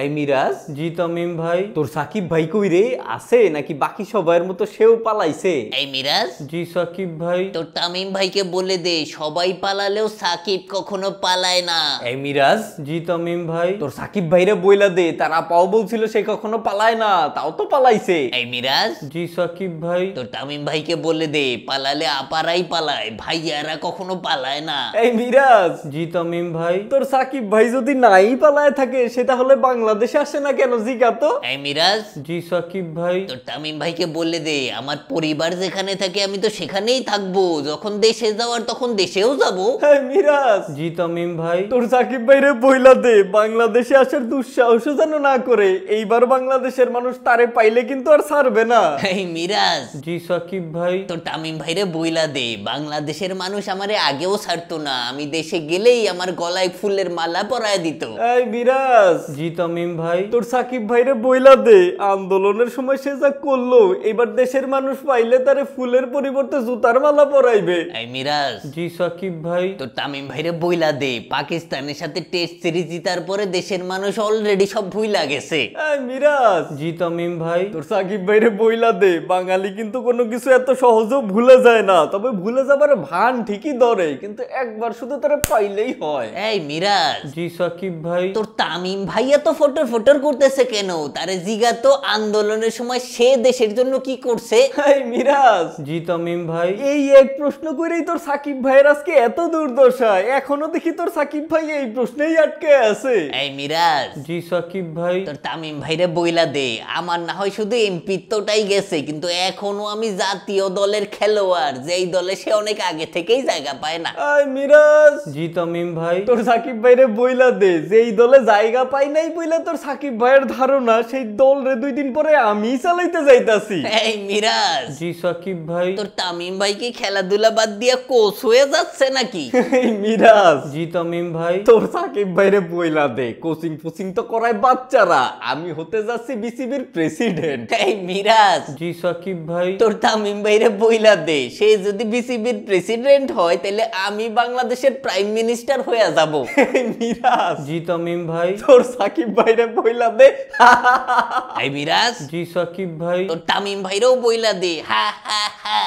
এই মিরাজ জি তামিম ভাই তোর সাকিব ভাই কই রে আছে নাকি বাকি সবার মতো সেও পালাইছে এই মিরাজ জি সাকিব ভাই তোর তামিম ভাইকে বলে দে সবাই পালালেও সাকিব কখনো পালায় না এই মিরাজ জি তামিম ভাই তোর সাকিব ভাইরা বইলা দে তারা পাও বলছিল সে কখনো পালায় না তাও তো পালাইছে এই মিরাজ জি সাকিব ভাই তোর তামিম ভাইকে বলে দে পালালে আপারাই পালায় ভাইয়ারা কখনো পালায় না এই মিরাজ জি তামিম ভাই তোর সাকিব ভাই যদি নাই পালায় থাকে সে তাহলে বাংলা বাংলাদেশে আসে না কেন জিগা তো এই মিরাজ জি সাকিব ভাই তো তামিম ভাইকে বলে দে আমার পরিবার যেখানে থাকে আমি তো সেখানেই থাকব যখন দেশে যাওয়ার তখন দেশেও যাব হ্যাঁ মিরাজ জি তামিম ভাই তোর সাকিব ভাইরে বইলা দে বাংলাদেশে আসার দুঃসাহস যেন না করে এইবার বাংলাদেশের মানুষ তারে পাইলে কিন্তু আর ছাড়বে না এই মিরাজ জি সাকিব ভাই তোর তামিম ভাইরে বইলা দে বাংলাদেশের মানুষ আমারে আগেও ছাড়তো না আমি দেশে গেলেই আমার গলায় ফুলের মালা পরায় দিত এই মিরাজ জি তামিম তামিম ভাই তোর সাকিব ভাই রে বইলা দে আন্দোলনের সময় সে যা করলো এবার দেশের মানুষ পাইলে তারে ফুলের পরিবর্তে জুতার মালা পরাইবে এই মিরাজ জি সাকিব ভাই তোর তামিম ভাই রে বইলা দে পাকিস্তানের সাথে টেস্ট সিরিজ জিতার পরে দেশের মানুষ অলরেডি সব ভুইলা গেছে এই মিরাজ জি তামিম ভাই তোর সাকিব ভাই রে বইলা দে বাঙালি কিন্তু কোনো কিছু এত সহজে ভুলে যায় না তবে ভুলে যাবার ভান ঠিকই ধরে কিন্তু একবার শুধু তারে পাইলেই হয় এই মিরাজ জি সাকিব ভাই তোর তামিম ভাই এত ফটর ফটর করতেছে কেন তারে জিগা তো আন্দোলনের সময় সে দেশের জন্য কি করছে এই মিরাজ জি তামিম ভাই এই এক প্রশ্ন করেই তোর সাকিব ভাইয়ের আজকে এত দুর্দশা এখনো দেখি তোর সাকিব ভাই এই প্রশ্নেই আটকে আছে এই মিরাজ জি সাকিব ভাই তোর তামিম ভাইরে বইলা দে আমার না হয় শুধু এমপিত্বটাই গেছে কিন্তু এখনো আমি জাতীয় দলের খেলোয়াড় যেই দলে সে অনেক আগে থেকেই জায়গা পায় না এই মিরাজ জি তামিম ভাই তোর সাকিব ভাইরে বইলা দে যেই দলে জায়গা পায় নাই তোর সাকিব ভাইয়ের ধারণা সেই দল রে দুই দিন পরে আমি চালাইতে যাইতাছি এই মিরাজ জি সাকিব ভাই তোর তামিম খেলাধুলা বাদ কোচ হয়ে যাচ্ছে নাকি এই মিরাজ জি তামিম ভাই তোর সাকিব ভাইরে বইলা দে কোচিং ফোচিং তো করায় বাচ্চারা আমি হতে যাচ্ছি বিসিবির প্রেসিডেন্ট এই মিরাজ জি সাকিব ভাই তোর তামিম ভাইরে বইলা দে সে যদি বিসিবির প্রেসিডেন্ট হয় তাহলে আমি বাংলাদেশের প্রাইম মিনিস্টার হয়ে যাব মিরাজ জি তামিম ভাই তোর সাকিব ভাইরে বইলা দে আই বিরাজ জি সাকিব ভাই তোর তামিম ভাইরেও বইলা দে হা হা হা